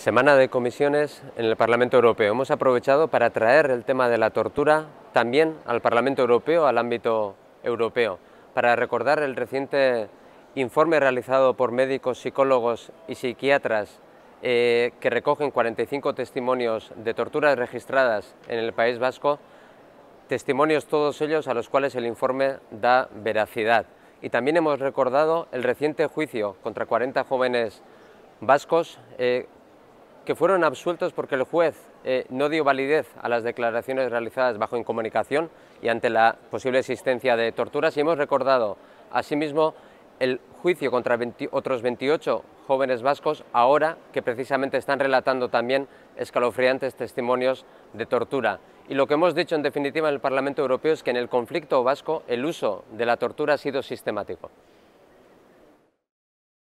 Semana de comisiones en el Parlamento Europeo. Hemos aprovechado para traer el tema de la tortura también al Parlamento Europeo, al ámbito europeo, para recordar el reciente informe realizado por médicos, psicólogos y psiquiatras eh, que recogen 45 testimonios de torturas registradas en el País Vasco, testimonios todos ellos a los cuales el informe da veracidad. Y también hemos recordado el reciente juicio contra 40 jóvenes vascos eh, que fueron absueltos porque el juez eh, no dio validez a las declaraciones realizadas bajo incomunicación y ante la posible existencia de torturas. Y hemos recordado, asimismo, el juicio contra otros 28 jóvenes vascos, ahora que precisamente están relatando también escalofriantes testimonios de tortura. Y lo que hemos dicho en definitiva en el Parlamento Europeo es que en el conflicto vasco el uso de la tortura ha sido sistemático.